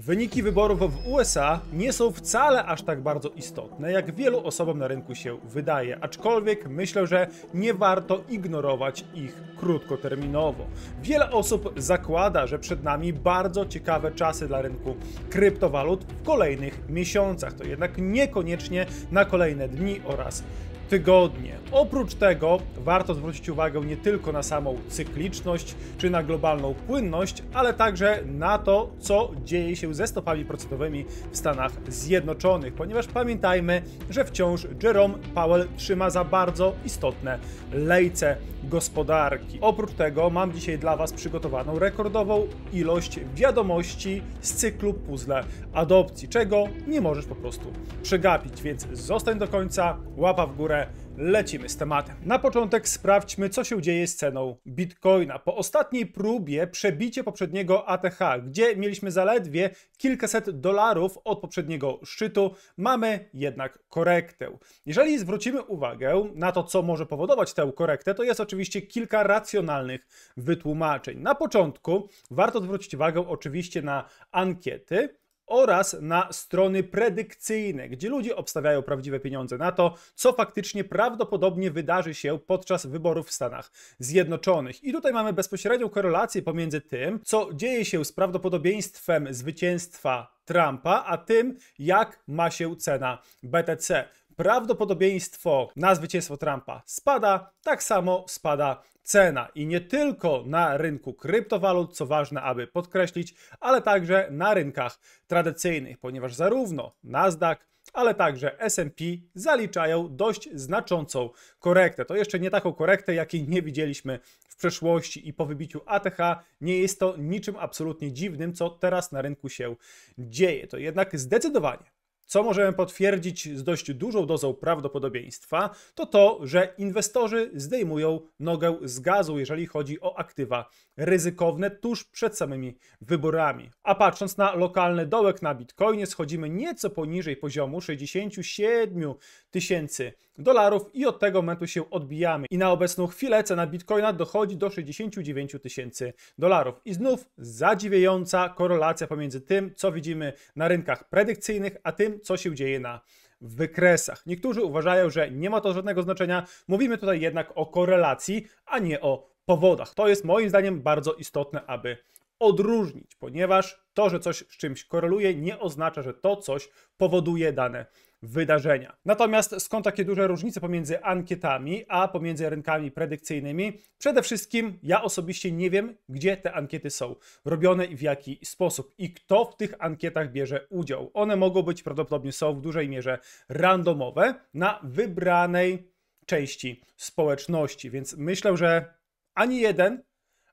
Wyniki wyborów w USA nie są wcale aż tak bardzo istotne, jak wielu osobom na rynku się wydaje, aczkolwiek myślę, że nie warto ignorować ich krótkoterminowo. Wiele osób zakłada, że przed nami bardzo ciekawe czasy dla rynku kryptowalut w kolejnych miesiącach, to jednak niekoniecznie na kolejne dni oraz tygodnie. Oprócz tego warto zwrócić uwagę nie tylko na samą cykliczność czy na globalną płynność, ale także na to, co dzieje się ze stopami procentowymi w Stanach Zjednoczonych, ponieważ pamiętajmy, że wciąż Jerome Powell trzyma za bardzo istotne lejce gospodarki. Oprócz tego mam dzisiaj dla Was przygotowaną rekordową ilość wiadomości z cyklu puzzle adopcji, czego nie możesz po prostu przegapić, więc zostań do końca, łapa w górę lecimy z tematem. Na początek sprawdźmy, co się dzieje z ceną bitcoina. Po ostatniej próbie przebicie poprzedniego ATH, gdzie mieliśmy zaledwie kilkaset dolarów od poprzedniego szczytu, mamy jednak korektę. Jeżeli zwrócimy uwagę na to, co może powodować tę korektę, to jest oczywiście kilka racjonalnych wytłumaczeń. Na początku warto zwrócić uwagę oczywiście na ankiety oraz na strony predykcyjne, gdzie ludzie obstawiają prawdziwe pieniądze na to, co faktycznie prawdopodobnie wydarzy się podczas wyborów w Stanach Zjednoczonych. I tutaj mamy bezpośrednią korelację pomiędzy tym, co dzieje się z prawdopodobieństwem zwycięstwa Trumpa, a tym, jak ma się cena BTC prawdopodobieństwo na zwycięstwo Trumpa spada, tak samo spada cena. I nie tylko na rynku kryptowalut, co ważne, aby podkreślić, ale także na rynkach tradycyjnych, ponieważ zarówno Nasdaq, ale także SP zaliczają dość znaczącą korektę. To jeszcze nie taką korektę, jakiej nie widzieliśmy w przeszłości i po wybiciu ATH nie jest to niczym absolutnie dziwnym, co teraz na rynku się dzieje. To jednak zdecydowanie co możemy potwierdzić z dość dużą dozą prawdopodobieństwa, to to, że inwestorzy zdejmują nogę z gazu, jeżeli chodzi o aktywa ryzykowne tuż przed samymi wyborami. A patrząc na lokalny dołek na bitcoinie, schodzimy nieco poniżej poziomu 67 tysięcy dolarów i od tego momentu się odbijamy. I na obecną chwilę cena bitcoina dochodzi do 69 tysięcy dolarów. I znów zadziwiająca korelacja pomiędzy tym, co widzimy na rynkach predykcyjnych, a tym, tym, co się dzieje na wykresach. Niektórzy uważają, że nie ma to żadnego znaczenia. Mówimy tutaj jednak o korelacji, a nie o powodach. To jest moim zdaniem bardzo istotne, aby odróżnić, ponieważ to, że coś z czymś koreluje, nie oznacza, że to coś powoduje dane wydarzenia. Natomiast skąd takie duże różnice pomiędzy ankietami a pomiędzy rynkami predykcyjnymi? Przede wszystkim ja osobiście nie wiem, gdzie te ankiety są robione i w jaki sposób i kto w tych ankietach bierze udział. One mogą być prawdopodobnie są w dużej mierze randomowe na wybranej części społeczności, więc myślę, że ani jeden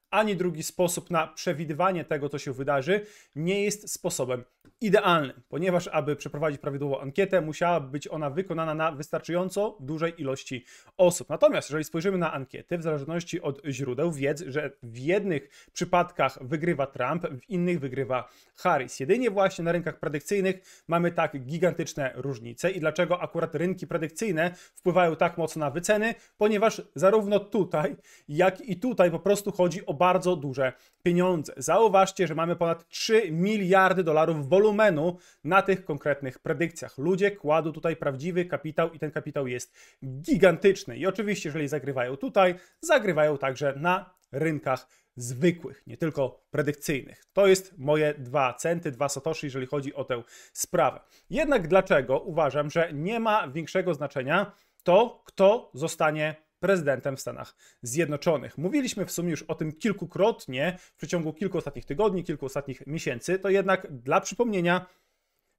ani drugi sposób na przewidywanie tego, co się wydarzy, nie jest sposobem idealny, ponieważ aby przeprowadzić prawidłową ankietę, musiała być ona wykonana na wystarczająco dużej ilości osób. Natomiast jeżeli spojrzymy na ankiety, w zależności od źródeł, wiedz, że w jednych przypadkach wygrywa Trump, w innych wygrywa Harris. Jedynie właśnie na rynkach predykcyjnych mamy tak gigantyczne różnice i dlaczego akurat rynki predykcyjne wpływają tak mocno na wyceny, ponieważ zarówno tutaj, jak i tutaj po prostu chodzi o bardzo duże pieniądze. Zauważcie, że mamy ponad 3 miliardy dolarów wolumenu na tych konkretnych predykcjach. Ludzie kładą tutaj prawdziwy kapitał i ten kapitał jest gigantyczny. I oczywiście, jeżeli zagrywają tutaj, zagrywają także na rynkach zwykłych, nie tylko predykcyjnych. To jest moje dwa centy, dwa satoshi, jeżeli chodzi o tę sprawę. Jednak dlaczego uważam, że nie ma większego znaczenia to, kto zostanie prezydentem w Stanach Zjednoczonych. Mówiliśmy w sumie już o tym kilkukrotnie w przeciągu kilku ostatnich tygodni, kilku ostatnich miesięcy, to jednak dla przypomnienia,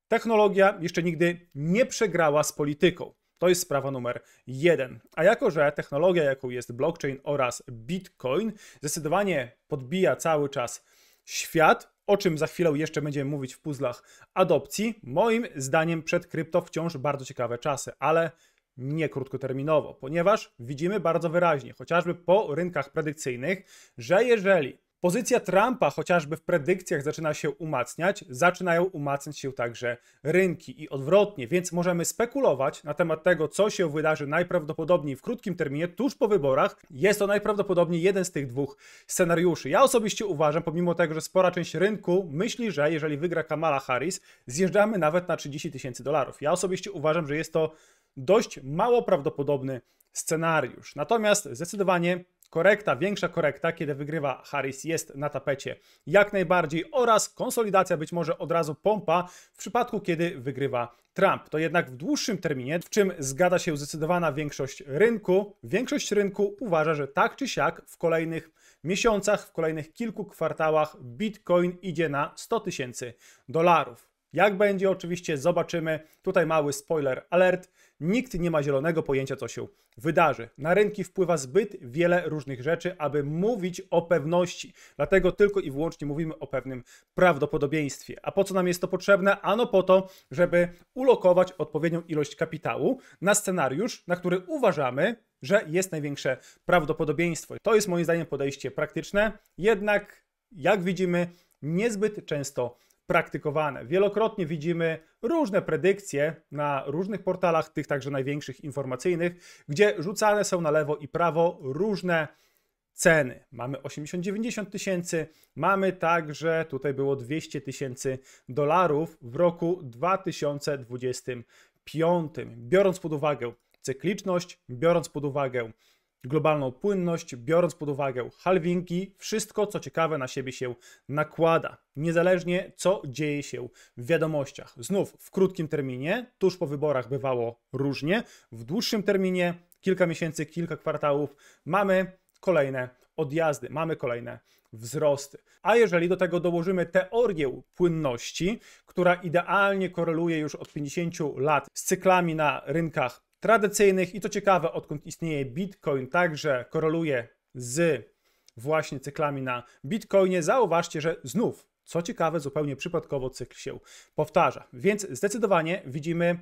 technologia jeszcze nigdy nie przegrała z polityką. To jest sprawa numer jeden. A jako, że technologia, jaką jest blockchain oraz bitcoin, zdecydowanie podbija cały czas świat, o czym za chwilę jeszcze będziemy mówić w puzzlach adopcji, moim zdaniem przed krypto wciąż bardzo ciekawe czasy, ale nie krótkoterminowo, ponieważ widzimy bardzo wyraźnie, chociażby po rynkach predykcyjnych, że jeżeli pozycja Trumpa chociażby w predykcjach zaczyna się umacniać, zaczynają umacniać się także rynki i odwrotnie, więc możemy spekulować na temat tego, co się wydarzy najprawdopodobniej w krótkim terminie, tuż po wyborach. Jest to najprawdopodobniej jeden z tych dwóch scenariuszy. Ja osobiście uważam, pomimo tego, że spora część rynku myśli, że jeżeli wygra Kamala Harris, zjeżdżamy nawet na 30 tysięcy dolarów. Ja osobiście uważam, że jest to dość mało prawdopodobny scenariusz. Natomiast zdecydowanie korekta, większa korekta, kiedy wygrywa Harris, jest na tapecie jak najbardziej oraz konsolidacja, być może od razu pompa w przypadku, kiedy wygrywa Trump. To jednak w dłuższym terminie, w czym zgadza się zdecydowana większość rynku, większość rynku uważa, że tak czy siak w kolejnych miesiącach, w kolejnych kilku kwartałach Bitcoin idzie na 100 tysięcy dolarów. Jak będzie, oczywiście zobaczymy. Tutaj mały spoiler alert. Nikt nie ma zielonego pojęcia, co się wydarzy. Na rynki wpływa zbyt wiele różnych rzeczy, aby mówić o pewności. Dlatego tylko i wyłącznie mówimy o pewnym prawdopodobieństwie. A po co nam jest to potrzebne? Ano po to, żeby ulokować odpowiednią ilość kapitału na scenariusz, na który uważamy, że jest największe prawdopodobieństwo. To jest moim zdaniem podejście praktyczne, jednak jak widzimy, niezbyt często praktykowane. Wielokrotnie widzimy różne predykcje na różnych portalach, tych także największych informacyjnych, gdzie rzucane są na lewo i prawo różne ceny. Mamy 80-90 tysięcy, mamy także, tutaj było 200 tysięcy dolarów w roku 2025. Biorąc pod uwagę cykliczność, biorąc pod uwagę globalną płynność, biorąc pod uwagę halwinki, wszystko co ciekawe na siebie się nakłada, niezależnie co dzieje się w wiadomościach. Znów w krótkim terminie, tuż po wyborach bywało różnie, w dłuższym terminie, kilka miesięcy, kilka kwartałów, mamy kolejne odjazdy, mamy kolejne wzrosty. A jeżeli do tego dołożymy teorię płynności, która idealnie koreluje już od 50 lat z cyklami na rynkach tradycyjnych. I to ciekawe, odkąd istnieje Bitcoin, także koreluje z właśnie cyklami na Bitcoinie. Zauważcie, że znów, co ciekawe, zupełnie przypadkowo cykl się powtarza. Więc zdecydowanie widzimy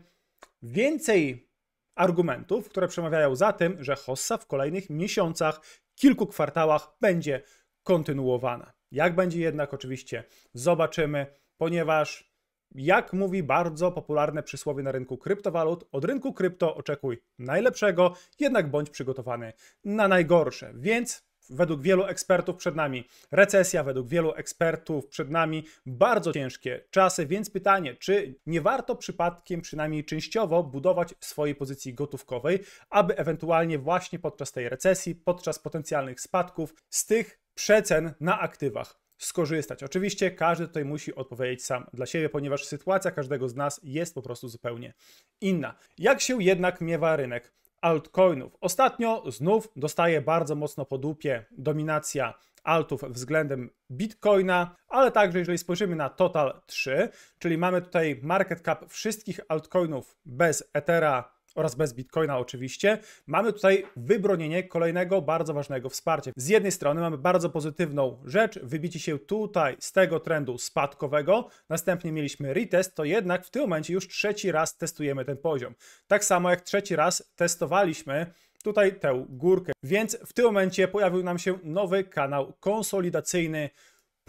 więcej argumentów, które przemawiają za tym, że hossa w kolejnych miesiącach, kilku kwartałach będzie kontynuowana. Jak będzie jednak, oczywiście zobaczymy, ponieważ jak mówi bardzo popularne przysłowie na rynku kryptowalut, od rynku krypto oczekuj najlepszego, jednak bądź przygotowany na najgorsze. Więc według wielu ekspertów przed nami recesja, według wielu ekspertów przed nami bardzo ciężkie czasy, więc pytanie, czy nie warto przypadkiem, przynajmniej częściowo, budować swojej pozycji gotówkowej, aby ewentualnie właśnie podczas tej recesji, podczas potencjalnych spadków z tych przecen na aktywach skorzystać. Oczywiście każdy tutaj musi odpowiedzieć sam dla siebie, ponieważ sytuacja każdego z nas jest po prostu zupełnie inna. Jak się jednak miewa rynek? altcoinów. Ostatnio znów dostaje bardzo mocno po dupie dominacja altów względem bitcoina, ale także jeżeli spojrzymy na total 3, czyli mamy tutaj market cap wszystkich altcoinów bez Ethera oraz bez Bitcoina oczywiście, mamy tutaj wybronienie kolejnego bardzo ważnego wsparcia. Z jednej strony mamy bardzo pozytywną rzecz, wybicie się tutaj z tego trendu spadkowego, następnie mieliśmy retest, to jednak w tym momencie już trzeci raz testujemy ten poziom. Tak samo jak trzeci raz testowaliśmy tutaj tę górkę, więc w tym momencie pojawił nam się nowy kanał konsolidacyjny,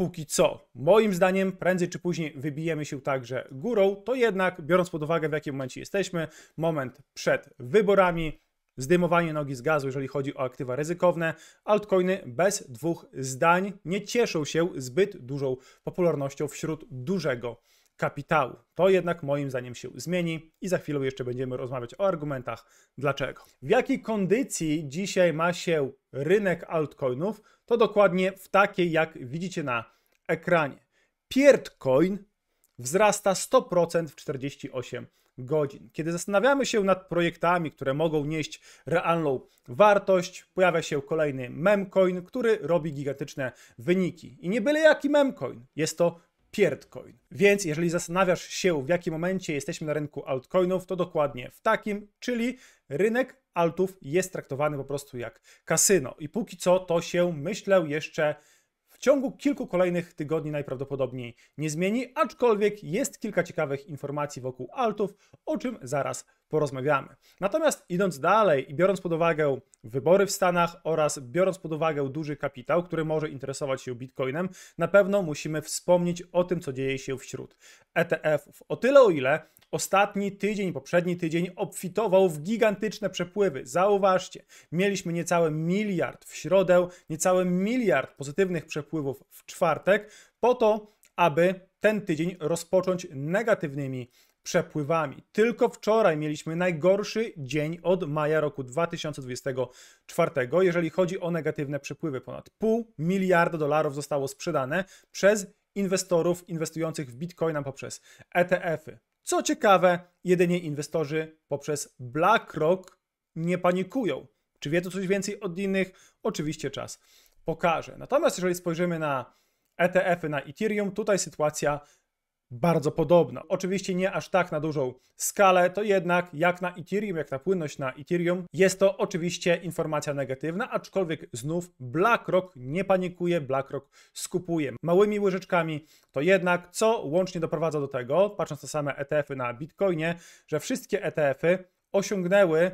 póki co. Moim zdaniem prędzej czy później wybijemy się także górą, to jednak biorąc pod uwagę w jakim momencie jesteśmy, moment przed wyborami, Zdejmowanie nogi z gazu, jeżeli chodzi o aktywa ryzykowne. Altcoiny bez dwóch zdań nie cieszą się zbyt dużą popularnością wśród dużego kapitału. To jednak moim zdaniem się zmieni i za chwilę jeszcze będziemy rozmawiać o argumentach dlaczego. W jakiej kondycji dzisiaj ma się rynek altcoinów, to dokładnie w takiej, jak widzicie na ekranie. Pierdcoin wzrasta 100% w 48 godzin. Kiedy zastanawiamy się nad projektami, które mogą nieść realną wartość, pojawia się kolejny memcoin, który robi gigantyczne wyniki. I nie byle jaki memcoin, jest to Pierdcoin. Więc jeżeli zastanawiasz się, w jakim momencie jesteśmy na rynku altcoinów, to dokładnie w takim, czyli rynek altów jest traktowany po prostu jak kasyno. I póki co to się, myślę, jeszcze w ciągu kilku kolejnych tygodni najprawdopodobniej nie zmieni, aczkolwiek jest kilka ciekawych informacji wokół altów, o czym zaraz powiem porozmawiamy. Natomiast idąc dalej i biorąc pod uwagę wybory w Stanach oraz biorąc pod uwagę duży kapitał, który może interesować się Bitcoinem, na pewno musimy wspomnieć o tym, co dzieje się wśród ETF-ów. O tyle, o ile ostatni tydzień, poprzedni tydzień obfitował w gigantyczne przepływy. Zauważcie, mieliśmy niecały miliard w środę, niecały miliard pozytywnych przepływów w czwartek, po to, aby ten tydzień rozpocząć negatywnymi przepływami. Tylko wczoraj mieliśmy najgorszy dzień od maja roku 2024, jeżeli chodzi o negatywne przepływy. Ponad pół miliarda dolarów zostało sprzedane przez inwestorów inwestujących w bitcoina poprzez ETF-y. Co ciekawe, jedynie inwestorzy poprzez BlackRock nie panikują. Czy wiedzą coś więcej od innych? Oczywiście czas pokaże. Natomiast jeżeli spojrzymy na ETF-y na Ethereum, tutaj sytuacja bardzo podobna. Oczywiście nie aż tak na dużą skalę, to jednak jak na Ethereum, jak na płynność na Ethereum, jest to oczywiście informacja negatywna, aczkolwiek znów BlackRock nie panikuje, BlackRock skupuje. Małymi łyżeczkami to jednak, co łącznie doprowadza do tego, patrząc na same ETF-y na Bitcoinie, że wszystkie ETF-y osiągnęły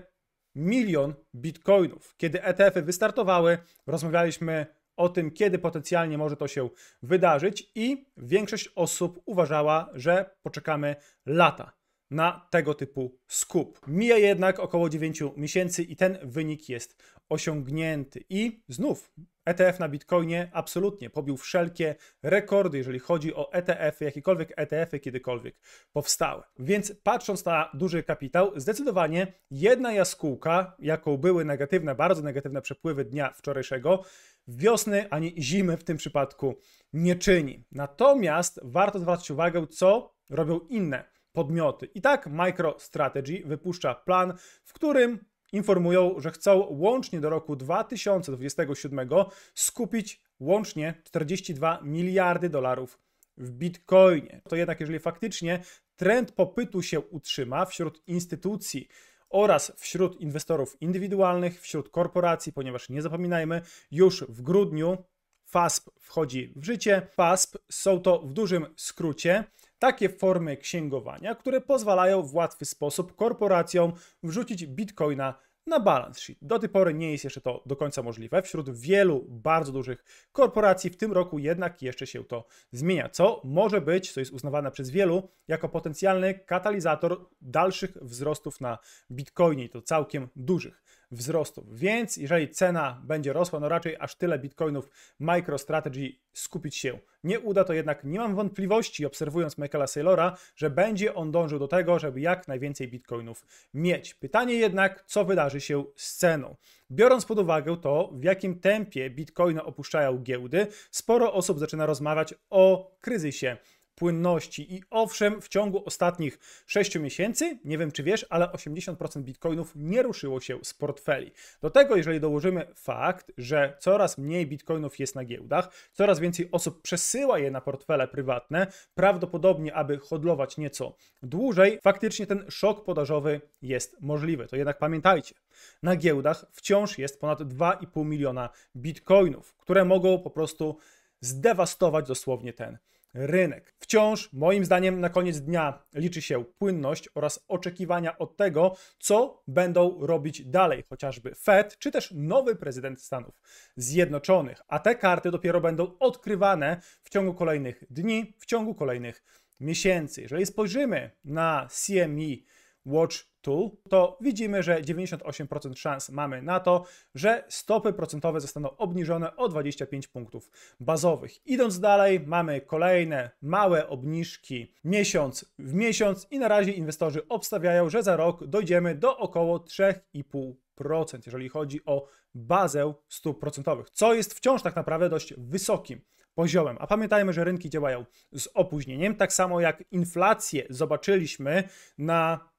milion bitcoinów. Kiedy ETF-y wystartowały, rozmawialiśmy o tym, kiedy potencjalnie może to się wydarzyć, i większość osób uważała, że poczekamy lata na tego typu skup. Mija jednak około 9 miesięcy i ten wynik jest osiągnięty. I znów ETF na Bitcoinie absolutnie pobił wszelkie rekordy, jeżeli chodzi o ETF, y, jakiekolwiek ETF-y kiedykolwiek powstały. Więc patrząc na duży kapitał, zdecydowanie jedna jaskółka, jaką były negatywne, bardzo negatywne przepływy dnia wczorajszego, wiosny ani zimy w tym przypadku nie czyni. Natomiast warto zwracać uwagę, co robią inne podmioty. I tak MicroStrategy wypuszcza plan, w którym informują, że chcą łącznie do roku 2027 skupić łącznie 42 miliardy dolarów w bitcoinie. To jednak, jeżeli faktycznie trend popytu się utrzyma wśród instytucji, oraz wśród inwestorów indywidualnych, wśród korporacji, ponieważ nie zapominajmy, już w grudniu FASP wchodzi w życie. FASP są to w dużym skrócie takie formy księgowania, które pozwalają w łatwy sposób korporacjom wrzucić bitcoina na balance sheet. Do tej pory nie jest jeszcze to do końca możliwe. Wśród wielu bardzo dużych korporacji w tym roku jednak jeszcze się to zmienia, co może być, co jest uznawane przez wielu, jako potencjalny katalizator dalszych wzrostów na bitcoinie, i to całkiem dużych wzrostów. Więc jeżeli cena będzie rosła, no raczej aż tyle bitcoinów MicroStrategy skupić się nie uda, to jednak nie mam wątpliwości, obserwując Michaela Saylora, że będzie on dążył do tego, żeby jak najwięcej bitcoinów mieć. Pytanie jednak, co wydarzy się z ceną? Biorąc pod uwagę to, w jakim tempie bitcoiny opuszczają giełdy, sporo osób zaczyna rozmawiać o kryzysie płynności. I owszem, w ciągu ostatnich 6 miesięcy, nie wiem czy wiesz, ale 80% bitcoinów nie ruszyło się z portfeli. Do tego, jeżeli dołożymy fakt, że coraz mniej bitcoinów jest na giełdach, coraz więcej osób przesyła je na portfele prywatne, prawdopodobnie aby hodlować nieco dłużej, faktycznie ten szok podażowy jest możliwy. To jednak pamiętajcie, na giełdach wciąż jest ponad 2,5 miliona bitcoinów, które mogą po prostu zdewastować dosłownie ten rynek. Wciąż, moim zdaniem, na koniec dnia liczy się płynność oraz oczekiwania od tego, co będą robić dalej, chociażby Fed czy też nowy prezydent Stanów Zjednoczonych. A te karty dopiero będą odkrywane w ciągu kolejnych dni, w ciągu kolejnych miesięcy. Jeżeli spojrzymy na CME Watch to widzimy, że 98% szans mamy na to, że stopy procentowe zostaną obniżone o 25 punktów bazowych. Idąc dalej, mamy kolejne małe obniżki miesiąc w miesiąc i na razie inwestorzy obstawiają, że za rok dojdziemy do około 3,5%. procent, jeżeli chodzi o bazę stóp procentowych, co jest wciąż tak naprawdę dość wysokim poziomem. A pamiętajmy, że rynki działają z opóźnieniem, tak samo jak inflację zobaczyliśmy na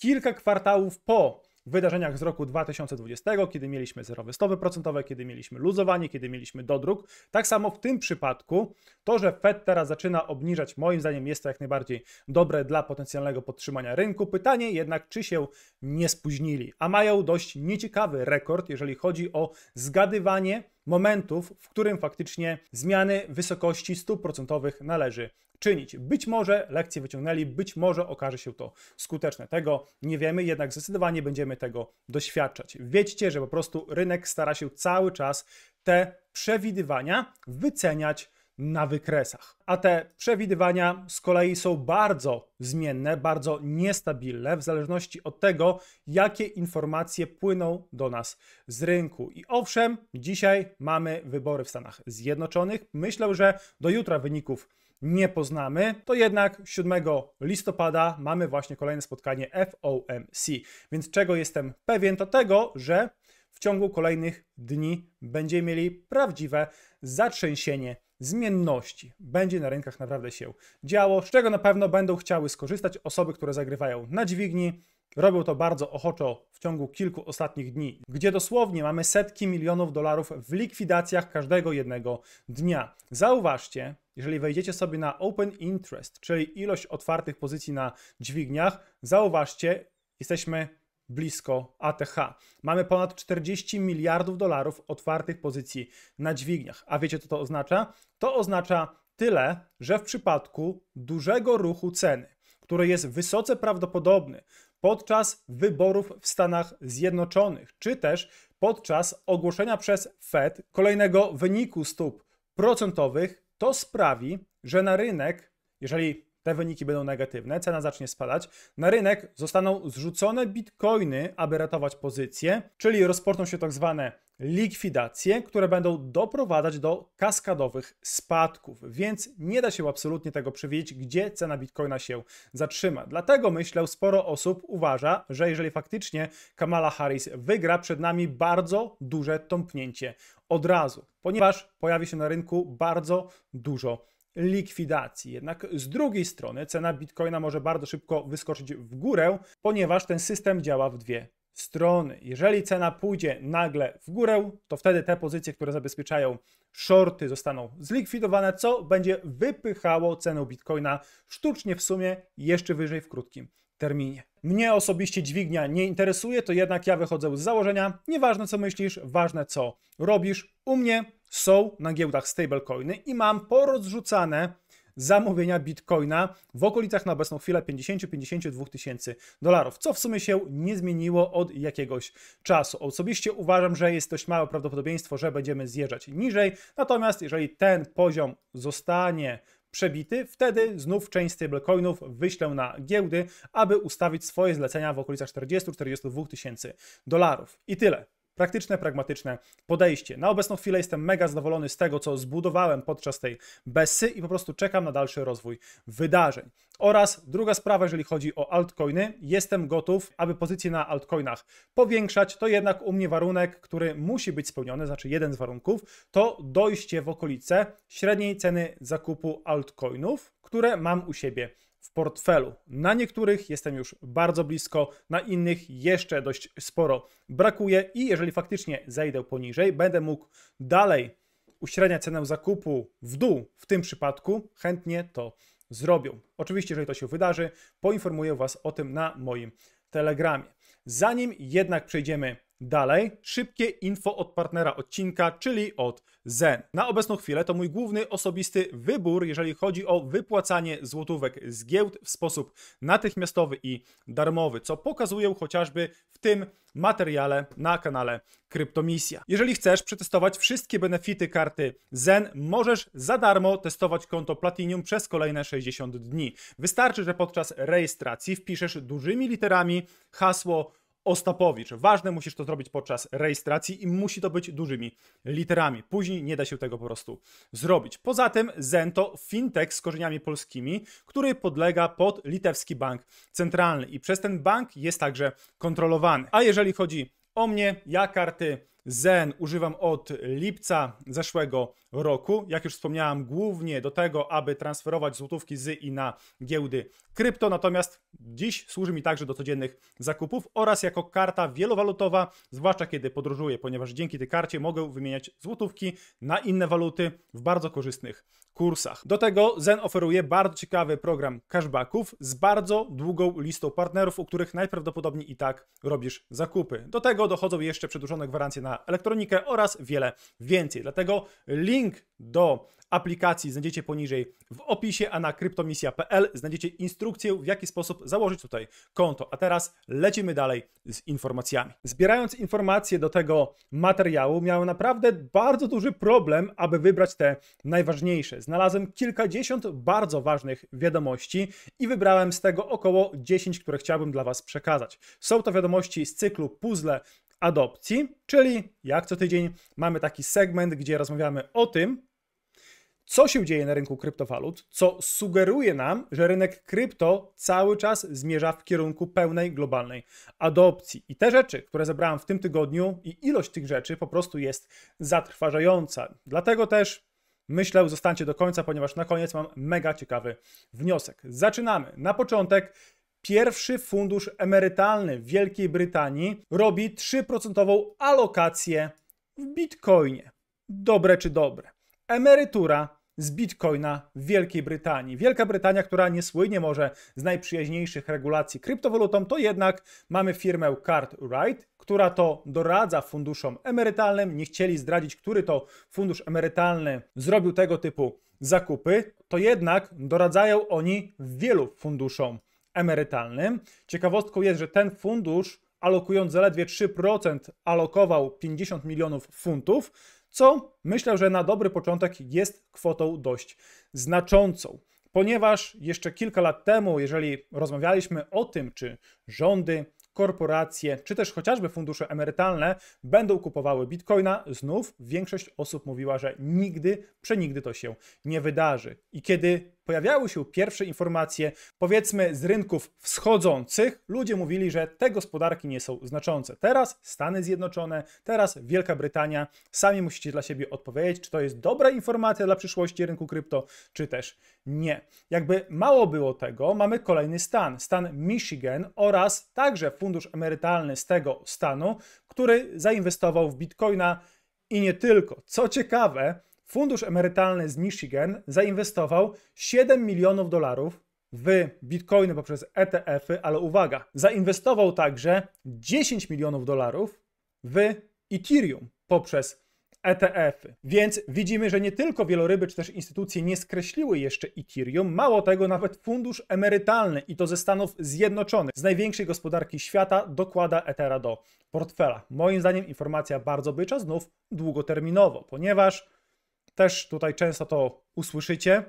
kilka kwartałów po wydarzeniach z roku 2020, kiedy mieliśmy zerowe stopy procentowe, kiedy mieliśmy luzowanie, kiedy mieliśmy dodruk. Tak samo w tym przypadku to, że Fed teraz zaczyna obniżać, moim zdaniem jest to jak najbardziej dobre dla potencjalnego podtrzymania rynku. Pytanie jednak, czy się nie spóźnili, a mają dość nieciekawy rekord, jeżeli chodzi o zgadywanie momentów, w którym faktycznie zmiany wysokości stóp procentowych należy czynić. Być może lekcje wyciągnęli, być może okaże się to skuteczne. Tego nie wiemy, jednak zdecydowanie będziemy tego doświadczać. Wiedzcie, że po prostu rynek stara się cały czas te przewidywania wyceniać na wykresach. A te przewidywania z kolei są bardzo zmienne, bardzo niestabilne w zależności od tego, jakie informacje płyną do nas z rynku. I owszem, dzisiaj mamy wybory w Stanach Zjednoczonych. Myślę, że do jutra wyników nie poznamy, to jednak 7 listopada mamy właśnie kolejne spotkanie FOMC. Więc czego jestem pewien, to tego, że w ciągu kolejnych dni będziemy mieli prawdziwe zatrzęsienie zmienności. Będzie na rynkach naprawdę się działo, z czego na pewno będą chciały skorzystać osoby, które zagrywają na dźwigni. Robią to bardzo ochoczo w ciągu kilku ostatnich dni, gdzie dosłownie mamy setki milionów dolarów w likwidacjach każdego jednego dnia. Zauważcie, jeżeli wejdziecie sobie na Open Interest, czyli ilość otwartych pozycji na dźwigniach, zauważcie, jesteśmy blisko ATH. Mamy ponad 40 miliardów dolarów otwartych pozycji na dźwigniach. A wiecie, co to oznacza? To oznacza tyle, że w przypadku dużego ruchu ceny, który jest wysoce prawdopodobny podczas wyborów w Stanach Zjednoczonych, czy też podczas ogłoszenia przez Fed kolejnego wyniku stóp procentowych, to sprawi, że na rynek, jeżeli te wyniki będą negatywne, cena zacznie spadać, na rynek zostaną zrzucone bitcoiny, aby ratować pozycje, czyli rozpoczną się tak zwane likwidacje, które będą doprowadzać do kaskadowych spadków, więc nie da się absolutnie tego przewidzieć, gdzie cena bitcoina się zatrzyma. Dlatego myślę, sporo osób uważa, że jeżeli faktycznie Kamala Harris wygra, przed nami bardzo duże tąpnięcie od razu, ponieważ pojawi się na rynku bardzo dużo likwidacji. Jednak z drugiej strony cena bitcoina może bardzo szybko wyskoczyć w górę, ponieważ ten system działa w dwie strony. Jeżeli cena pójdzie nagle w górę, to wtedy te pozycje, które zabezpieczają shorty, zostaną zlikwidowane, co będzie wypychało cenę bitcoina sztucznie w sumie jeszcze wyżej w krótkim terminie. Mnie osobiście dźwignia nie interesuje, to jednak ja wychodzę z założenia, nieważne co myślisz, ważne co robisz. U mnie są na giełdach stablecoiny i mam porozrzucane zamówienia bitcoina w okolicach na obecną chwilę 50-52 tysięcy dolarów, co w sumie się nie zmieniło od jakiegoś czasu. Osobiście uważam, że jest dość małe prawdopodobieństwo, że będziemy zjeżdżać niżej, natomiast jeżeli ten poziom zostanie przebity, wtedy znów część stablecoinów wyślę na giełdy, aby ustawić swoje zlecenia w okolicach 40-42 tysięcy dolarów. I tyle praktyczne, pragmatyczne podejście. Na obecną chwilę jestem mega zadowolony z tego, co zbudowałem podczas tej besy i po prostu czekam na dalszy rozwój wydarzeń. Oraz druga sprawa, jeżeli chodzi o altcoiny, jestem gotów, aby pozycje na altcoinach powiększać. To jednak u mnie warunek, który musi być spełniony, znaczy jeden z warunków, to dojście w okolice średniej ceny zakupu altcoinów, które mam u siebie portfelu. Na niektórych jestem już bardzo blisko, na innych jeszcze dość sporo brakuje i jeżeli faktycznie zejdę poniżej, będę mógł dalej uśrednia cenę zakupu w dół w tym przypadku, chętnie to zrobią. Oczywiście, jeżeli to się wydarzy, poinformuję Was o tym na moim Telegramie. Zanim jednak przejdziemy Dalej, szybkie info od partnera odcinka, czyli od Zen. Na obecną chwilę to mój główny osobisty wybór, jeżeli chodzi o wypłacanie złotówek z giełd w sposób natychmiastowy i darmowy, co pokazuję chociażby w tym materiale na kanale Kryptomisja. Jeżeli chcesz przetestować wszystkie benefity karty Zen, możesz za darmo testować konto Platinum przez kolejne 60 dni. Wystarczy, że podczas rejestracji wpiszesz dużymi literami hasło Ostapowicz. Ważne, musisz to zrobić podczas rejestracji i musi to być dużymi literami. Później nie da się tego po prostu zrobić. Poza tym ZEN to fintech z korzeniami polskimi, który podlega pod litewski bank centralny i przez ten bank jest także kontrolowany. A jeżeli chodzi o mnie, ja karty ZEN używam od lipca zeszłego roku. Jak już wspomniałem, głównie do tego, aby transferować złotówki z i na giełdy krypto, natomiast dziś służy mi także do codziennych zakupów oraz jako karta wielowalutowa, zwłaszcza kiedy podróżuję, ponieważ dzięki tej karcie mogę wymieniać złotówki na inne waluty w bardzo korzystnych kursach. Do tego Zen oferuje bardzo ciekawy program cashbacków z bardzo długą listą partnerów, u których najprawdopodobniej i tak robisz zakupy. Do tego dochodzą jeszcze przedłużone gwarancje na elektronikę oraz wiele więcej. Dlatego link Link do aplikacji znajdziecie poniżej w opisie, a na kryptomisja.pl znajdziecie instrukcję, w jaki sposób założyć tutaj konto. A teraz lecimy dalej z informacjami. Zbierając informacje do tego materiału, miałem naprawdę bardzo duży problem, aby wybrać te najważniejsze. Znalazłem kilkadziesiąt bardzo ważnych wiadomości i wybrałem z tego około 10, które chciałbym dla Was przekazać. Są to wiadomości z cyklu Puzzle adopcji, czyli jak co tydzień mamy taki segment, gdzie rozmawiamy o tym, co się dzieje na rynku kryptowalut, co sugeruje nam, że rynek krypto cały czas zmierza w kierunku pełnej globalnej adopcji. I te rzeczy, które zebrałem w tym tygodniu, i ilość tych rzeczy po prostu jest zatrważająca. Dlatego też myślę, zostańcie do końca, ponieważ na koniec mam mega ciekawy wniosek. Zaczynamy. Na początek pierwszy fundusz emerytalny w Wielkiej Brytanii robi 3% alokację w bitcoinie. Dobre czy dobre? Emerytura z bitcoina w Wielkiej Brytanii. Wielka Brytania, która nie słynie może z najprzyjaźniejszych regulacji kryptowalutą, to jednak mamy firmę Cartwright, która to doradza funduszom emerytalnym. Nie chcieli zdradzić, który to fundusz emerytalny zrobił tego typu zakupy, to jednak doradzają oni wielu funduszom emerytalnym. Ciekawostką jest, że ten fundusz, alokując zaledwie 3%, alokował 50 milionów funtów, co myślę, że na dobry początek jest kwotą dość znaczącą. Ponieważ jeszcze kilka lat temu, jeżeli rozmawialiśmy o tym, czy rządy, korporacje, czy też chociażby fundusze emerytalne będą kupowały bitcoina, znów większość osób mówiła, że nigdy, przenigdy to się nie wydarzy. I kiedy pojawiały się pierwsze informacje, powiedzmy z rynków wschodzących, ludzie mówili, że te gospodarki nie są znaczące. Teraz Stany Zjednoczone, teraz Wielka Brytania, sami musicie dla siebie odpowiedzieć, czy to jest dobra informacja dla przyszłości rynku krypto, czy też nie. Jakby mało było tego, mamy kolejny stan, stan Michigan oraz także fundusz emerytalny z tego stanu, który zainwestował w bitcoina i nie tylko. Co ciekawe, fundusz emerytalny z Michigan zainwestował 7 milionów dolarów w bitcoiny poprzez ETF-y, ale uwaga, zainwestował także 10 milionów dolarów w Ethereum poprzez ETF-y. Więc widzimy, że nie tylko wieloryby czy też instytucje nie skreśliły jeszcze Ethereum, mało tego nawet fundusz emerytalny i to ze Stanów Zjednoczonych, z największej gospodarki świata, dokłada Ethera do portfela. Moim zdaniem informacja bardzo bycza, znów długoterminowo, ponieważ też tutaj często to usłyszycie.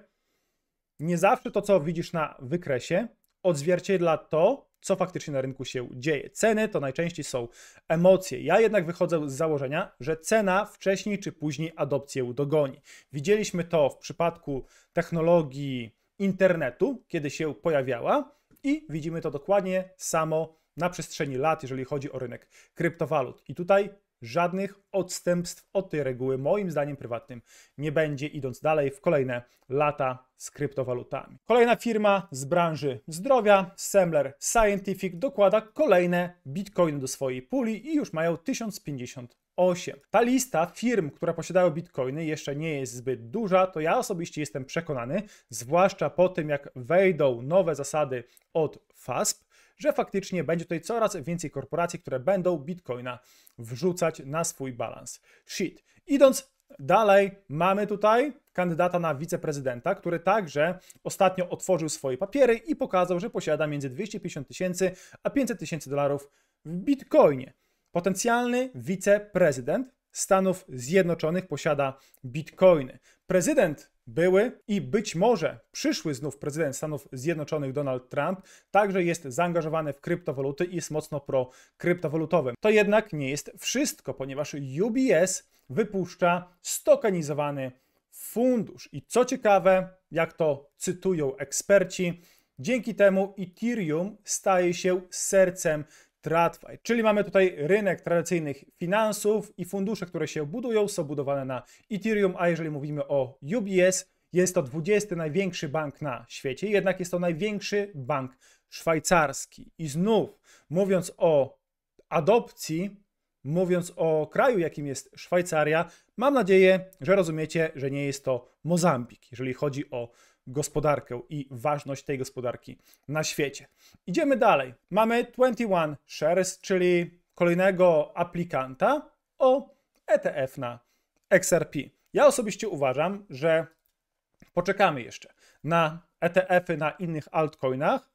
Nie zawsze to, co widzisz na wykresie, odzwierciedla to, co faktycznie na rynku się dzieje. Ceny to najczęściej są emocje. Ja jednak wychodzę z założenia, że cena wcześniej czy później adopcję dogoni. Widzieliśmy to w przypadku technologii internetu, kiedy się pojawiała, i widzimy to dokładnie samo na przestrzeni lat, jeżeli chodzi o rynek kryptowalut. I tutaj żadnych odstępstw od tej reguły, moim zdaniem prywatnym, nie będzie, idąc dalej w kolejne lata z kryptowalutami. Kolejna firma z branży zdrowia, Semler Scientific, dokłada kolejne bitcoiny do swojej puli i już mają 1050 8. Ta lista firm, które posiadają bitcoiny, jeszcze nie jest zbyt duża, to ja osobiście jestem przekonany, zwłaszcza po tym jak wejdą nowe zasady od FASP, że faktycznie będzie tutaj coraz więcej korporacji, które będą bitcoina wrzucać na swój balans. Shit. Idąc Dalej mamy tutaj kandydata na wiceprezydenta, który także ostatnio otworzył swoje papiery i pokazał, że posiada między 250 tysięcy a 500 tysięcy dolarów w bitcoinie. Potencjalny wiceprezydent Stanów Zjednoczonych posiada bitcoiny. Prezydent były i być może przyszły znów prezydent Stanów Zjednoczonych Donald Trump także jest zaangażowany w kryptowaluty i jest mocno pro-kryptowalutowym. To jednak nie jest wszystko, ponieważ UBS wypuszcza stokenizowany fundusz. I co ciekawe, jak to cytują eksperci, dzięki temu Ethereum staje się sercem TradFi. Czyli mamy tutaj rynek tradycyjnych finansów i fundusze, które się budują, są budowane na Ethereum, a jeżeli mówimy o UBS, jest to 20 największy bank na świecie, jednak jest to największy bank szwajcarski. I znów, mówiąc o adopcji, mówiąc o kraju, jakim jest Szwajcaria, mam nadzieję, że rozumiecie, że nie jest to Mozambik, jeżeli chodzi o gospodarkę i ważność tej gospodarki na świecie. Idziemy dalej. Mamy 21 Shares, czyli kolejnego aplikanta o ETF na XRP. Ja osobiście uważam, że poczekamy jeszcze na ETF-y na innych altcoinach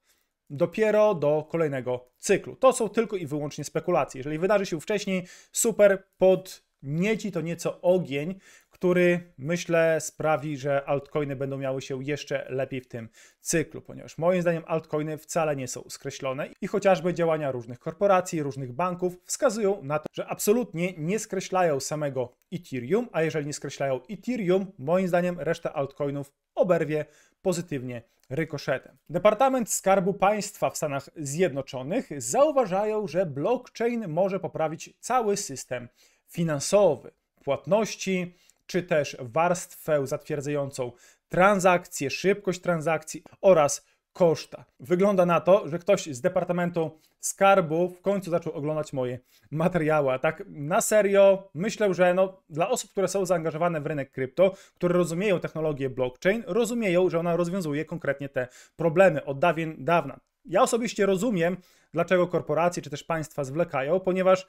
dopiero do kolejnego cyklu. To są tylko i wyłącznie spekulacje. Jeżeli wydarzy się wcześniej, super, podnieci to nieco ogień który myślę sprawi, że altcoiny będą miały się jeszcze lepiej w tym cyklu, ponieważ moim zdaniem altcoiny wcale nie są skreślone i chociażby działania różnych korporacji, różnych banków wskazują na to, że absolutnie nie skreślają samego Ethereum, a jeżeli nie skreślają Ethereum, moim zdaniem reszta altcoinów oberwie pozytywnie rykoszetem. Departament Skarbu Państwa w Stanach Zjednoczonych zauważają, że blockchain może poprawić cały system finansowy, płatności, czy też warstwę zatwierdzającą transakcję, szybkość transakcji oraz koszta. Wygląda na to, że ktoś z Departamentu Skarbu w końcu zaczął oglądać moje materiały. A tak na serio myślę, że no, dla osób, które są zaangażowane w rynek krypto, które rozumieją technologię blockchain, rozumieją, że ona rozwiązuje konkretnie te problemy od dawien dawna. Ja osobiście rozumiem, dlaczego korporacje czy też państwa zwlekają, ponieważ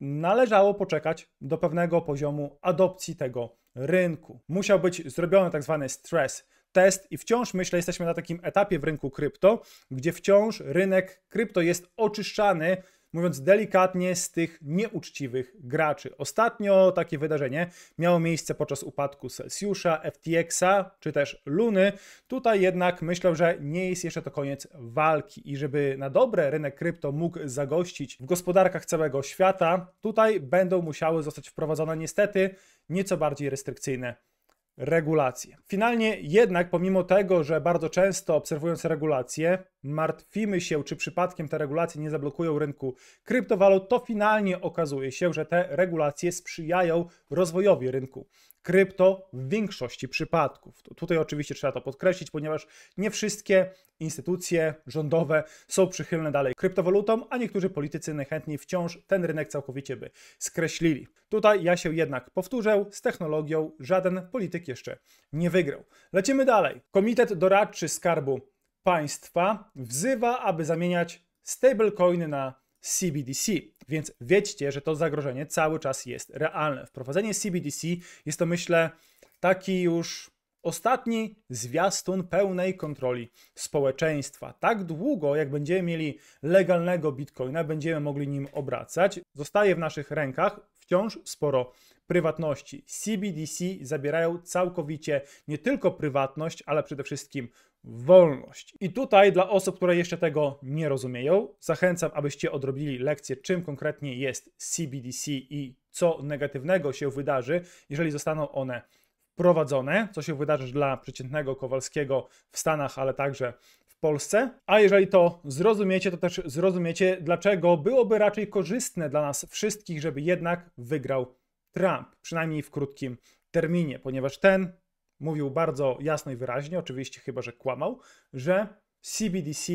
należało poczekać do pewnego poziomu adopcji tego rynku. Musiał być zrobiony tak zwany stress test i wciąż myślę, jesteśmy na takim etapie w rynku krypto, gdzie wciąż rynek krypto jest oczyszczany mówiąc delikatnie, z tych nieuczciwych graczy. Ostatnio takie wydarzenie miało miejsce podczas upadku Celsjusza, FTX-a czy też Luny. Tutaj jednak myślę, że nie jest jeszcze to koniec walki i żeby na dobre rynek krypto mógł zagościć w gospodarkach całego świata, tutaj będą musiały zostać wprowadzone niestety nieco bardziej restrykcyjne regulacje. Finalnie jednak, pomimo tego, że bardzo często obserwując regulacje, martwimy się, czy przypadkiem te regulacje nie zablokują rynku kryptowalut, to finalnie okazuje się, że te regulacje sprzyjają rozwojowi rynku krypto w większości przypadków. To tutaj oczywiście trzeba to podkreślić, ponieważ nie wszystkie instytucje rządowe są przychylne dalej kryptowalutom, a niektórzy politycy najchętniej wciąż ten rynek całkowicie by skreślili. Tutaj ja się jednak powtórzę, z technologią żaden polityk jeszcze nie wygrał. Lecimy dalej. Komitet Doradczy Skarbu Państwa wzywa, aby zamieniać stablecoiny na CBDC. Więc wiedzcie, że to zagrożenie cały czas jest realne. Wprowadzenie CBDC jest to, myślę, taki już ostatni zwiastun pełnej kontroli społeczeństwa. Tak długo, jak będziemy mieli legalnego bitcoina, będziemy mogli nim obracać. Zostaje w naszych rękach wciąż sporo prywatności. CBDC zabierają całkowicie nie tylko prywatność, ale przede wszystkim wolność. I tutaj dla osób, które jeszcze tego nie rozumieją, zachęcam, abyście odrobili lekcję, czym konkretnie jest CBDC i co negatywnego się wydarzy, jeżeli zostaną one wprowadzone, co się wydarzy dla przeciętnego Kowalskiego w Stanach, ale także w Polsce. A jeżeli to zrozumiecie, to też zrozumiecie, dlaczego byłoby raczej korzystne dla nas wszystkich, żeby jednak wygrał Trump, przynajmniej w krótkim terminie, ponieważ ten mówił bardzo jasno i wyraźnie, oczywiście chyba, że kłamał, że CBDC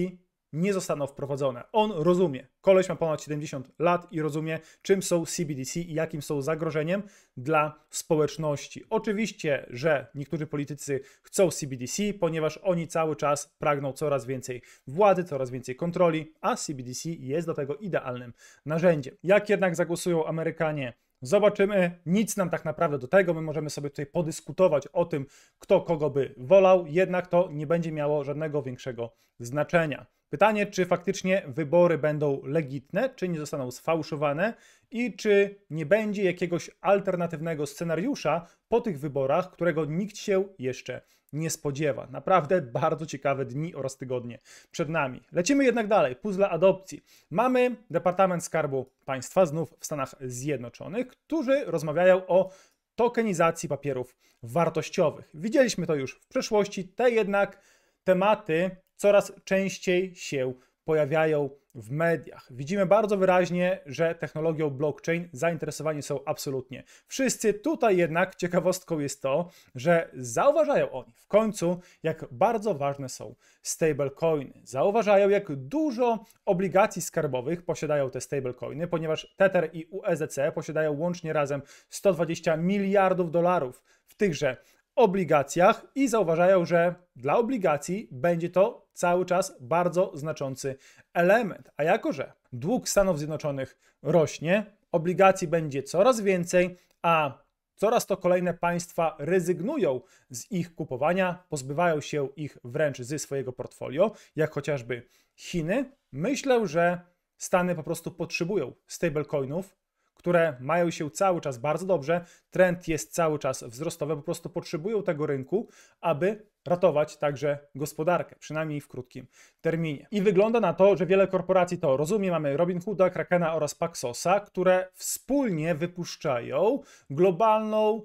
nie zostaną wprowadzone. On rozumie. Koleś ma ponad 70 lat i rozumie, czym są CBDC i jakim są zagrożeniem dla społeczności. Oczywiście, że niektórzy politycy chcą CBDC, ponieważ oni cały czas pragną coraz więcej władzy, coraz więcej kontroli, a CBDC jest do tego idealnym narzędziem. Jak jednak zagłosują Amerykanie Zobaczymy, nic nam tak naprawdę do tego. My możemy sobie tutaj podyskutować o tym, kto kogo by wolał, jednak to nie będzie miało żadnego większego znaczenia. Pytanie, czy faktycznie wybory będą legitne, czy nie zostaną sfałszowane i czy nie będzie jakiegoś alternatywnego scenariusza po tych wyborach, którego nikt się jeszcze nie spodziewa. Naprawdę bardzo ciekawe dni oraz tygodnie przed nami. Lecimy jednak dalej. Puzzle adopcji. Mamy Departament Skarbu Państwa, znów w Stanach Zjednoczonych, którzy rozmawiają o tokenizacji papierów wartościowych. Widzieliśmy to już w przeszłości, te jednak tematy coraz częściej się pojawiają w mediach. Widzimy bardzo wyraźnie, że technologią blockchain zainteresowani są absolutnie wszyscy. Tutaj jednak ciekawostką jest to, że zauważają oni w końcu, jak bardzo ważne są stablecoiny. Zauważają, jak dużo obligacji skarbowych posiadają te stablecoiny, ponieważ Tether i USDC posiadają łącznie razem 120 miliardów dolarów w tychże obligacjach i zauważają, że dla obligacji będzie to cały czas bardzo znaczący element. A jako, że dług Stanów Zjednoczonych rośnie, obligacji będzie coraz więcej, a coraz to kolejne państwa rezygnują z ich kupowania, pozbywają się ich wręcz ze swojego portfolio, jak chociażby Chiny, myślę, że Stany po prostu potrzebują stablecoinów, które mają się cały czas bardzo dobrze, trend jest cały czas wzrostowy, po prostu potrzebują tego rynku, aby ratować także gospodarkę, przynajmniej w krótkim terminie. I wygląda na to, że wiele korporacji to rozumie. Mamy Robinhooda, Krakena oraz Paxosa, które wspólnie wypuszczają globalną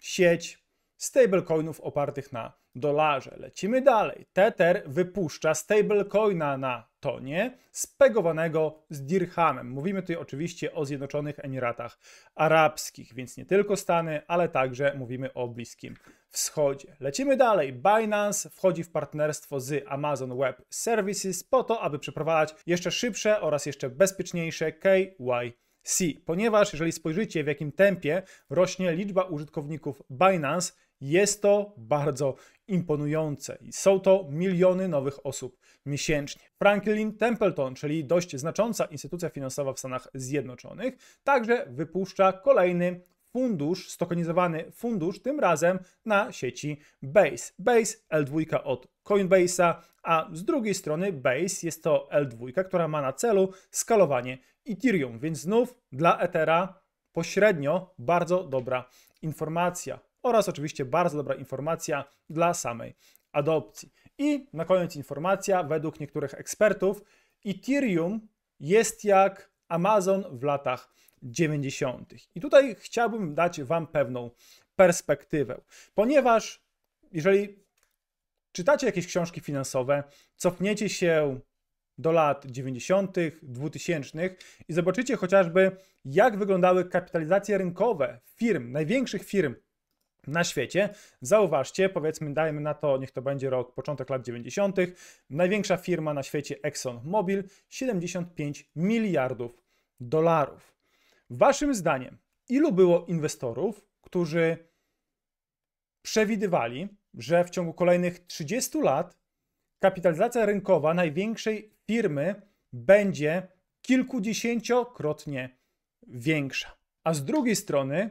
sieć stablecoinów opartych na dolarze. Lecimy dalej. Tether wypuszcza stablecoina na tonie spegowanego z dirhamem. Mówimy tutaj oczywiście o Zjednoczonych Emiratach Arabskich, więc nie tylko Stany, ale także mówimy o Bliskim Wschodzie. Lecimy dalej. Binance wchodzi w partnerstwo z Amazon Web Services po to, aby przeprowadzać jeszcze szybsze oraz jeszcze bezpieczniejsze KYC. ponieważ jeżeli spojrzycie w jakim tempie rośnie liczba użytkowników Binance, jest to bardzo imponujące i są to miliony nowych osób miesięcznie. Franklin Templeton, czyli dość znacząca instytucja finansowa w Stanach Zjednoczonych, także wypuszcza kolejny fundusz, stokonizowany fundusz, tym razem na sieci Base. Base L2 od Coinbase'a, a z drugiej strony Base jest to L2, która ma na celu skalowanie Ethereum, więc znów dla Ethera pośrednio bardzo dobra informacja oraz oczywiście bardzo dobra informacja dla samej adopcji. I na koniec informacja, według niektórych ekspertów, Ethereum jest jak Amazon w latach 90. I tutaj chciałbym dać Wam pewną perspektywę, ponieważ jeżeli czytacie jakieś książki finansowe, cofniecie się do lat 90., 2000 i zobaczycie chociażby, jak wyglądały kapitalizacje rynkowe firm, największych firm na świecie. Zauważcie, powiedzmy, dajmy na to, niech to będzie rok, początek lat 90. Największa firma na świecie ExxonMobil 75 miliardów dolarów. Waszym zdaniem, ilu było inwestorów, którzy przewidywali, że w ciągu kolejnych 30 lat kapitalizacja rynkowa największej firmy będzie kilkudziesięciokrotnie większa? A z drugiej strony,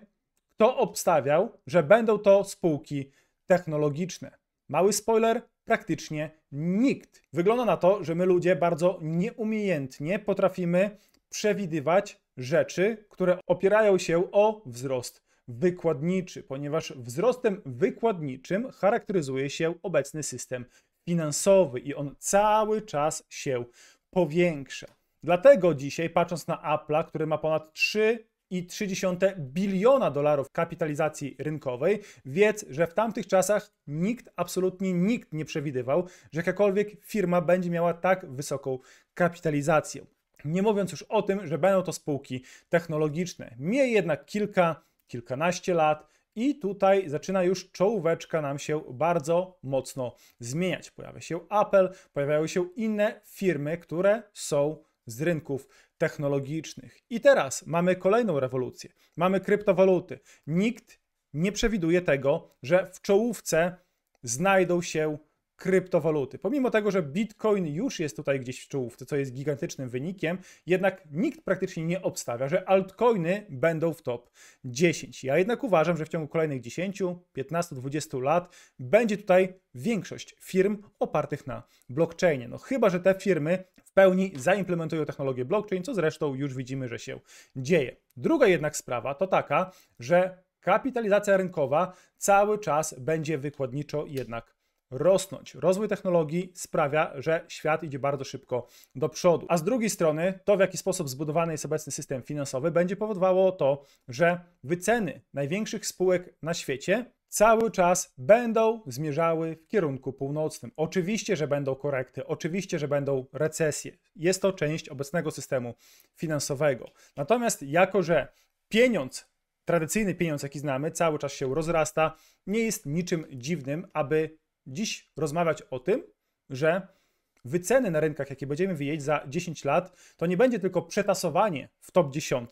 kto obstawiał, że będą to spółki technologiczne? Mały spoiler, praktycznie nikt. Wygląda na to, że my ludzie bardzo nieumiejętnie potrafimy przewidywać rzeczy, które opierają się o wzrost wykładniczy, ponieważ wzrostem wykładniczym charakteryzuje się obecny system finansowy i on cały czas się powiększa. Dlatego dzisiaj, patrząc na Apple, który ma ponad 3 i 1,3 biliona dolarów kapitalizacji rynkowej. Wiedz, że w tamtych czasach nikt, absolutnie nikt nie przewidywał, że jakakolwiek firma będzie miała tak wysoką kapitalizację. Nie mówiąc już o tym, że będą to spółki technologiczne. Miej jednak kilka, kilkanaście lat, i tutaj zaczyna już czołóweczka nam się bardzo mocno zmieniać. Pojawia się Apple, pojawiają się inne firmy, które są z rynków technologicznych. I teraz mamy kolejną rewolucję. Mamy kryptowaluty. Nikt nie przewiduje tego, że w czołówce znajdą się kryptowaluty. Pomimo tego, że Bitcoin już jest tutaj gdzieś w czołówce, co jest gigantycznym wynikiem, jednak nikt praktycznie nie obstawia, że altcoiny będą w top 10. Ja jednak uważam, że w ciągu kolejnych 10, 15, 20 lat będzie tutaj większość firm opartych na blockchainie. No chyba, że te firmy w pełni zaimplementują technologię blockchain, co zresztą już widzimy, że się dzieje. Druga jednak sprawa to taka, że kapitalizacja rynkowa cały czas będzie wykładniczo jednak rosnąć. Rozwój technologii sprawia, że świat idzie bardzo szybko do przodu. A z drugiej strony, to w jaki sposób zbudowany jest obecny system finansowy, będzie powodowało to, że wyceny największych spółek na świecie cały czas będą zmierzały w kierunku północnym. Oczywiście, że będą korekty, oczywiście, że będą recesje. Jest to część obecnego systemu finansowego. Natomiast jako, że pieniądz tradycyjny pieniądz, jaki znamy, cały czas się rozrasta, nie jest niczym dziwnym, aby dziś rozmawiać o tym, że wyceny na rynkach, jakie będziemy widzieć za 10 lat, to nie będzie tylko przetasowanie w top 10,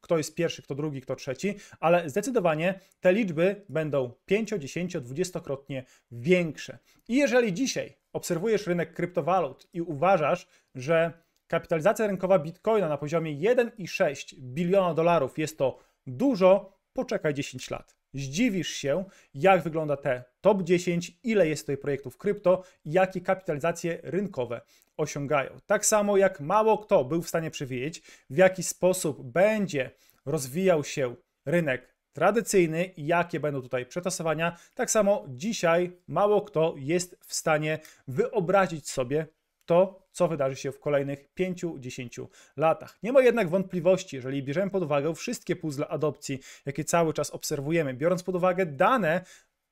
kto jest pierwszy, kto drugi, kto trzeci, ale zdecydowanie te liczby będą 5, 10, 20-krotnie większe. I jeżeli dzisiaj obserwujesz rynek kryptowalut i uważasz, że kapitalizacja rynkowa bitcoina na poziomie 1,6 biliona dolarów jest to dużo, poczekaj 10 lat. Zdziwisz się, jak wygląda te top 10, ile jest tutaj projektów krypto i jakie kapitalizacje rynkowe osiągają. Tak samo jak mało kto był w stanie przewidzieć, w jaki sposób będzie rozwijał się rynek tradycyjny i jakie będą tutaj przetasowania. Tak samo dzisiaj mało kto jest w stanie wyobrazić sobie to, co wydarzy się w kolejnych 5-10 latach. Nie ma jednak wątpliwości, jeżeli bierzemy pod uwagę wszystkie puzzle adopcji, jakie cały czas obserwujemy, biorąc pod uwagę dane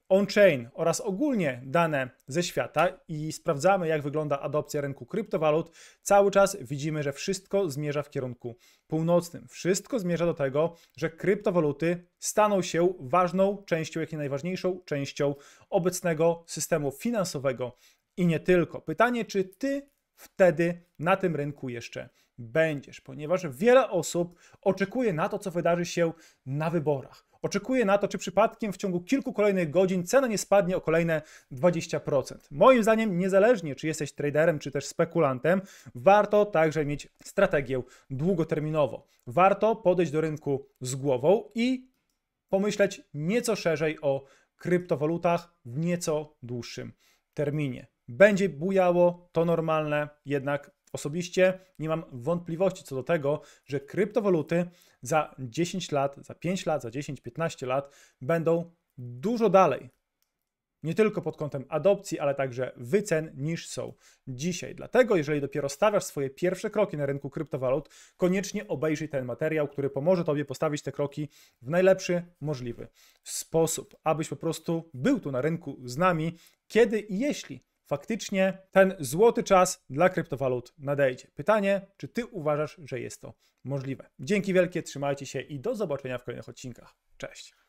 on-chain oraz ogólnie dane ze świata i sprawdzamy, jak wygląda adopcja rynku kryptowalut, cały czas widzimy, że wszystko zmierza w kierunku północnym. Wszystko zmierza do tego, że kryptowaluty staną się ważną częścią, jak i najważniejszą częścią obecnego systemu finansowego i nie tylko. Pytanie, czy ty wtedy na tym rynku jeszcze będziesz, ponieważ wiele osób oczekuje na to, co wydarzy się na wyborach. Oczekuje na to, czy przypadkiem w ciągu kilku kolejnych godzin cena nie spadnie o kolejne 20%. Moim zdaniem, niezależnie czy jesteś traderem, czy też spekulantem, warto także mieć strategię długoterminowo. Warto podejść do rynku z głową i pomyśleć nieco szerzej o kryptowalutach w nieco dłuższym terminie. Będzie bujało, to normalne, jednak Osobiście nie mam wątpliwości co do tego, że kryptowaluty za 10 lat, za 5 lat, za 10-15 lat będą dużo dalej. Nie tylko pod kątem adopcji, ale także wycen niż są dzisiaj. Dlatego, jeżeli dopiero stawiasz swoje pierwsze kroki na rynku kryptowalut, koniecznie obejrzyj ten materiał, który pomoże Tobie postawić te kroki w najlepszy możliwy sposób, abyś po prostu był tu na rynku z nami, kiedy i jeśli faktycznie ten złoty czas dla kryptowalut nadejdzie. Pytanie, czy ty uważasz, że jest to możliwe? Dzięki wielkie, trzymajcie się i do zobaczenia w kolejnych odcinkach. Cześć!